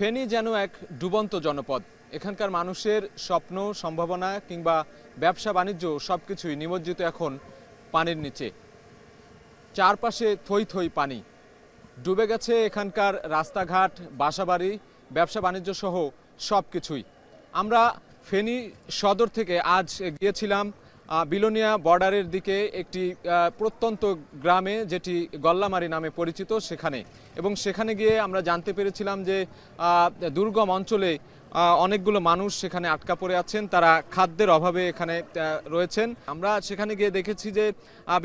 ফেনী যেন এক ডুবন্ত জনপদ এখানকার মানুষের স্বপ্ন সম্ভাবনা কিংবা ব্যবসা বাণিজ্য সব কিছুই নিমজ্জিত এখন পানির নিচে চারপাশে থই থই পানি ডুবে গেছে এখানকার রাস্তাঘাট বাসাবাড়ি ব্যবসা বাণিজ্য সহ সব কিছুই আমরা ফেনী সদর থেকে আজ গিয়েছিলাম বিলোনিয়া বর্ডারের দিকে একটি প্রত্যন্ত গ্রামে যেটি গল্লামারি নামে পরিচিত সেখানে এবং সেখানে গিয়ে আমরা জানতে পেরেছিলাম যে দুর্গম অঞ্চলে অনেকগুলো মানুষ সেখানে আটকা পড়ে আছেন তারা খাদ্যের অভাবে এখানে রয়েছেন আমরা সেখানে গিয়ে দেখেছি যে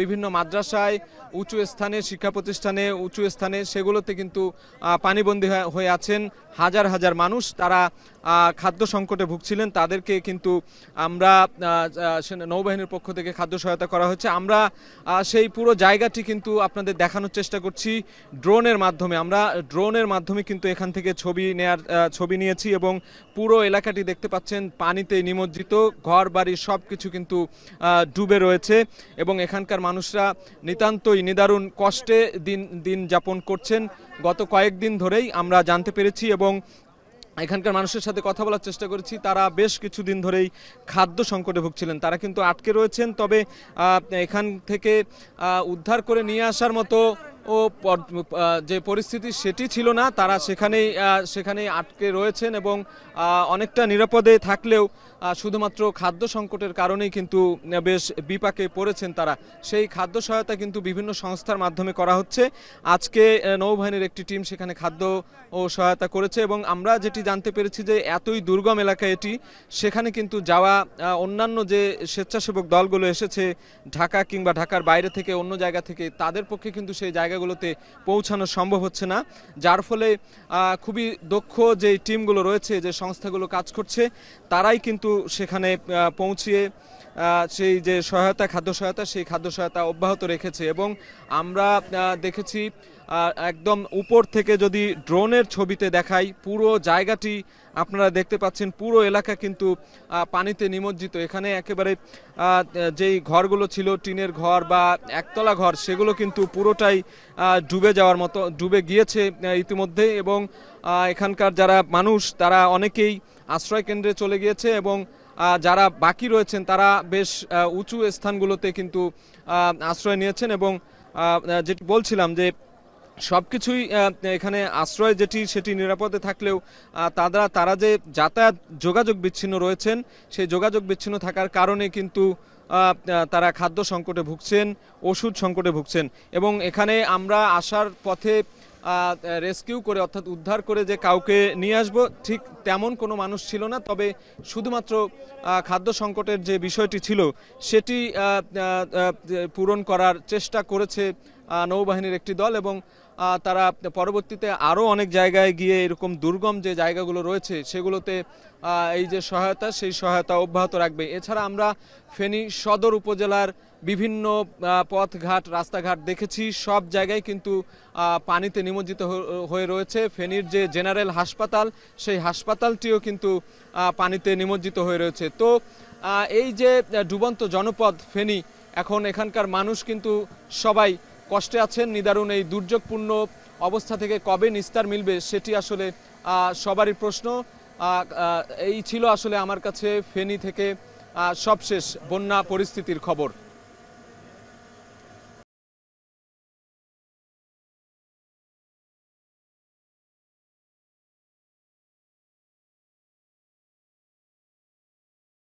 বিভিন্ন মাদ্রাসায় উঁচু স্থানে শিক্ষা প্রতিষ্ঠানে উঁচু স্থানে সেগুলোতে কিন্তু পানিবন্দী হয়ে আছেন হাজার হাজার মানুষ তারা খাদ্য সংকটে ভুগছিলেন তাদেরকে কিন্তু আমরা নৌবাহিনীর পক্ষ থেকে খাদ্য সহায়তা করা হয়েছে আমরা সেই পুরো জায়গাটি কিন্তু আপনাদের দেখানোর চেষ্টা করছি ড্রোনের মাধ্যমে আমরা ড্রোনের মাধ্যমে কিন্তু এখান থেকে ছবি নেয়ার ছবি নিয়েছি এবং পুরো এলাকাটি দেখতে পাচ্ছেন পানিতে নিমজ্জিত ঘর বাড়ি সব কিছু কিন্তু ডুবে রয়েছে এবং এখানকার মানুষরা নিতান্তই নিদারুণ কষ্টে দিন দিন যাপন করছেন গত কয়েকদিন ধরেই আমরা জানতে পেরেছি এবং এখানকার মানুষের সাথে কথা বলার চেষ্টা করেছি তারা বেশ কিছুদিন ধরেই খাদ্য সংকটে ভুগছিলেন তারা কিন্তু আটকে রয়েছেন তবে এখান থেকে উদ্ধার করে নিয়ে আসার মতো ও যে পরিস্থিতি সেটি ছিল না তারা সেখানেই সেখানেই আটকে রয়েছেন এবং অনেকটা নিরাপদে থাকলেও শুধুমাত্র খাদ্য সংকটের কারণেই কিন্তু বেশ বিপাকে পড়েছেন তারা সেই খাদ্য সহায়তা কিন্তু বিভিন্ন সংস্থার মাধ্যমে করা হচ্ছে আজকে নৌবাহিনীর একটি টিম সেখানে খাদ্য ও সহায়তা করেছে এবং আমরা যেটি জানতে পেরেছি যে এতই দুর্গম এলাকা এটি সেখানে কিন্তু যাওয়া অন্যান্য যে স্বেচ্ছাসেবক দলগুলো এসেছে ঢাকা কিংবা ঢাকার বাইরে থেকে অন্য জায়গা থেকে তাদের পক্ষে কিন্তু সেই জায়গা জায়গাগুলোতে পৌঁছানো সম্ভব হচ্ছে না যার ফলে খুবই দক্ষ যে টিমগুলো রয়েছে যে সংস্থাগুলো কাজ করছে তারাই কিন্তু সেখানে পৌঁছিয়ে সেই যে সহায়তা খাদ্য সহায়তা সেই খাদ্য সহায়তা অব্যাহত রেখেছে এবং আমরা দেখেছি একদম উপর থেকে যদি ড্রোনের ছবিতে দেখাই পুরো জায়গাটি আপনারা দেখতে পাচ্ছেন পুরো এলাকা কিন্তু পানিতে নিমজ্জিত এখানে একেবারে যেই ঘরগুলো ছিল টিনের ঘর বা একতলা ঘর সেগুলো কিন্তু পুরোটাই ডুবে যাওয়ার মতো ডুবে গিয়েছে ইতিমধ্যে এবং এখানকার যারা মানুষ তারা অনেকেই আশ্রয় কেন্দ্রে চলে গিয়েছে এবং যারা বাকি রয়েছেন তারা বেশ উঁচু স্থানগুলোতে কিন্তু আশ্রয় নিয়েছেন এবং যেটি বলছিলাম যে সবকিছুই এখানে আশ্রয় যেটি সেটি নিরাপদে থাকলেও তারা তারা যে যাতায়াত যোগাযোগ বিচ্ছিন্ন রয়েছেন সেই যোগাযোগ বিচ্ছিন্ন থাকার কারণে কিন্তু তারা খাদ্য সংকটে ভুগছেন ওষুধ সংকটে ভুগছেন এবং এখানে আমরা আসার পথে রেস্কিউ করে অর্থাৎ উদ্ধার করে যে কাউকে নিয়ে আসবো ঠিক তেমন কোনো মানুষ ছিল না তবে শুধুমাত্র খাদ্য সংকটের যে বিষয়টি ছিল সেটি পূরণ করার চেষ্টা করেছে নৌবাহিনীর একটি দল এবং তারা পরবর্তীতে আরও অনেক জায়গায় গিয়ে এরকম দুর্গম যে জায়গাগুলো রয়েছে সেগুলোতে এই যে সহায়তা সেই সহায়তা অব্যাহত রাখবে এছাড়া আমরা ফেনী সদর উপজেলার বিভিন্ন পথঘাট রাস্তাঘাট দেখেছি সব জায়গায় কিন্তু পানিতে নিমজ্জিত হয়ে রয়েছে ফেনীর যে জেনারেল হাসপাতাল সেই হাসপাতালটিও কিন্তু পানিতে নিমজ্জিত হয়ে রয়েছে তো এই যে ডুবন্ত জনপদ ফেনী এখন এখানকার মানুষ কিন্তু সবাই কষ্টে আছেন নিদারুণ এই দুর্যোগপূর্ণ অবস্থা থেকে কবে নিস্তার মিলবে সেটি আসলে সবারই প্রশ্ন এই ছিল আসলে আমার কাছে ফেনী থেকে সবশেষ বন্যা পরিস্থিতির খবর